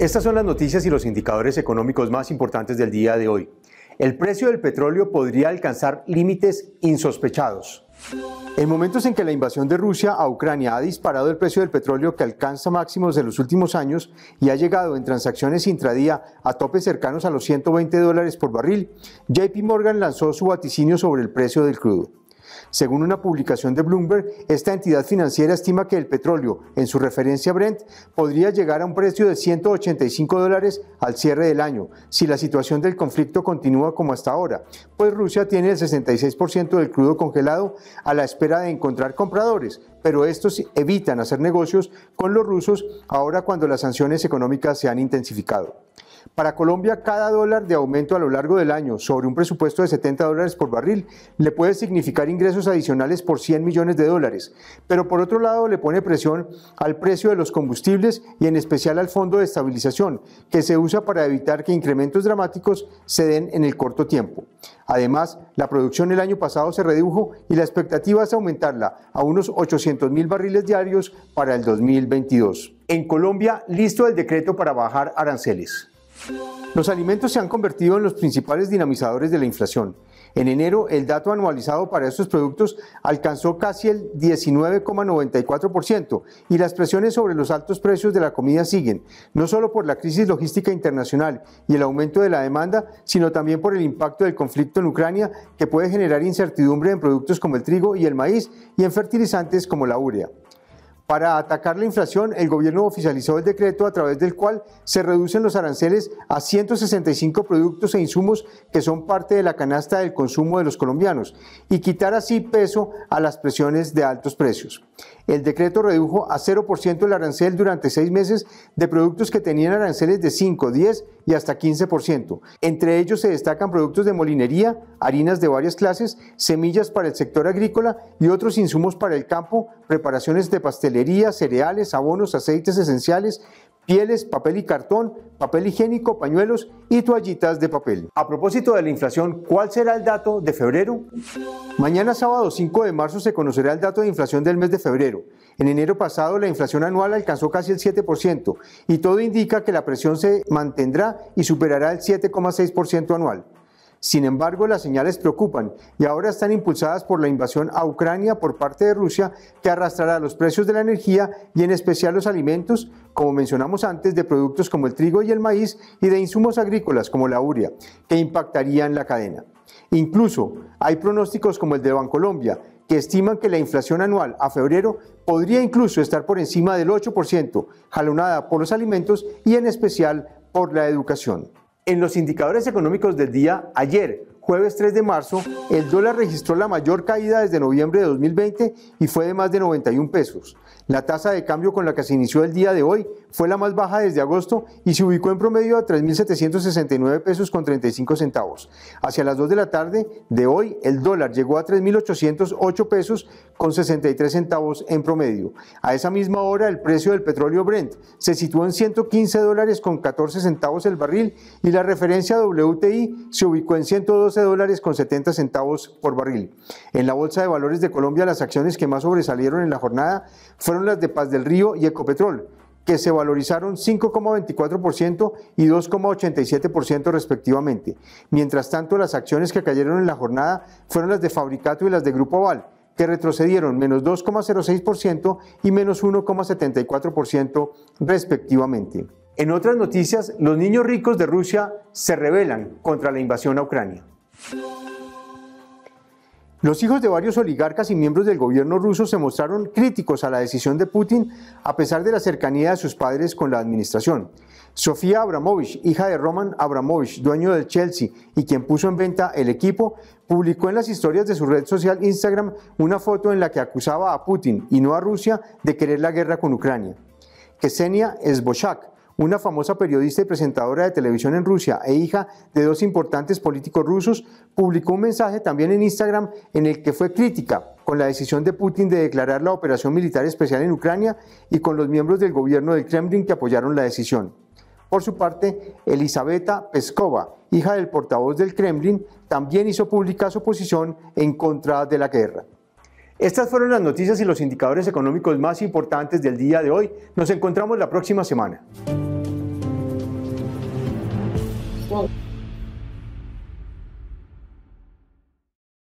Estas son las noticias y los indicadores económicos más importantes del día de hoy. El precio del petróleo podría alcanzar límites insospechados. En momentos en que la invasión de Rusia a Ucrania ha disparado el precio del petróleo que alcanza máximos de los últimos años y ha llegado en transacciones intradía a topes cercanos a los 120 dólares por barril, JP Morgan lanzó su vaticinio sobre el precio del crudo. Según una publicación de Bloomberg, esta entidad financiera estima que el petróleo, en su referencia Brent, podría llegar a un precio de 185 dólares al cierre del año, si la situación del conflicto continúa como hasta ahora, pues Rusia tiene el 66% del crudo congelado a la espera de encontrar compradores, pero estos evitan hacer negocios con los rusos ahora cuando las sanciones económicas se han intensificado. Para Colombia, cada dólar de aumento a lo largo del año sobre un presupuesto de 70 dólares por barril le puede significar ingresos adicionales por 100 millones de dólares, pero por otro lado le pone presión al precio de los combustibles y en especial al Fondo de Estabilización, que se usa para evitar que incrementos dramáticos se den en el corto tiempo. Además, la producción el año pasado se redujo y la expectativa es aumentarla a unos 800 mil barriles diarios para el 2022. En Colombia, listo el decreto para bajar aranceles. Los alimentos se han convertido en los principales dinamizadores de la inflación. En enero, el dato anualizado para estos productos alcanzó casi el 19,94% y las presiones sobre los altos precios de la comida siguen, no solo por la crisis logística internacional y el aumento de la demanda, sino también por el impacto del conflicto en Ucrania que puede generar incertidumbre en productos como el trigo y el maíz y en fertilizantes como la urea. Para atacar la inflación, el gobierno oficializó el decreto a través del cual se reducen los aranceles a 165 productos e insumos que son parte de la canasta del consumo de los colombianos y quitar así peso a las presiones de altos precios. El decreto redujo a 0% el arancel durante seis meses de productos que tenían aranceles de 5, 10 y hasta 15%. Entre ellos se destacan productos de molinería, harinas de varias clases, semillas para el sector agrícola y otros insumos para el campo, preparaciones de pastelería cereales, abonos, aceites esenciales, pieles, papel y cartón, papel higiénico, pañuelos y toallitas de papel. A propósito de la inflación, ¿cuál será el dato de febrero? Mañana sábado 5 de marzo se conocerá el dato de inflación del mes de febrero. En enero pasado la inflación anual alcanzó casi el 7% y todo indica que la presión se mantendrá y superará el 7,6% anual. Sin embargo, las señales preocupan y ahora están impulsadas por la invasión a Ucrania por parte de Rusia que arrastrará los precios de la energía y en especial los alimentos, como mencionamos antes, de productos como el trigo y el maíz y de insumos agrícolas como la urea, que impactarían la cadena. Incluso hay pronósticos como el de Bancolombia que estiman que la inflación anual a febrero podría incluso estar por encima del 8%, jalonada por los alimentos y en especial por la educación. En los indicadores económicos del día, ayer, jueves 3 de marzo, el dólar registró la mayor caída desde noviembre de 2020 y fue de más de 91 pesos. La tasa de cambio con la que se inició el día de hoy fue la más baja desde agosto y se ubicó en promedio a 3.769 pesos con 35 centavos. Hacia las 2 de la tarde de hoy, el dólar llegó a 3.808 pesos con 63 centavos en promedio. A esa misma hora, el precio del petróleo Brent se situó en 115 dólares con 14 centavos el barril y la referencia WTI se ubicó en 112 dólares con 70 centavos por barril. En la Bolsa de Valores de Colombia, las acciones que más sobresalieron en la jornada fueron las de Paz del Río y Ecopetrol que se valorizaron 5,24% y 2,87% respectivamente. Mientras tanto, las acciones que cayeron en la jornada fueron las de Fabricato y las de Grupo Val, que retrocedieron menos 2,06% y menos 1,74% respectivamente. En otras noticias, los niños ricos de Rusia se rebelan contra la invasión a Ucrania. Los hijos de varios oligarcas y miembros del gobierno ruso se mostraron críticos a la decisión de Putin a pesar de la cercanía de sus padres con la administración. Sofía Abramovich, hija de Roman Abramovich, dueño del Chelsea y quien puso en venta el equipo, publicó en las historias de su red social Instagram una foto en la que acusaba a Putin y no a Rusia de querer la guerra con Ucrania. Ksenia Esbochak una famosa periodista y presentadora de televisión en Rusia e hija de dos importantes políticos rusos, publicó un mensaje también en Instagram en el que fue crítica con la decisión de Putin de declarar la operación militar especial en Ucrania y con los miembros del gobierno del Kremlin que apoyaron la decisión. Por su parte, Elisabetta Peskova, hija del portavoz del Kremlin, también hizo pública su posición en contra de la guerra. Estas fueron las noticias y los indicadores económicos más importantes del día de hoy. Nos encontramos la próxima semana. well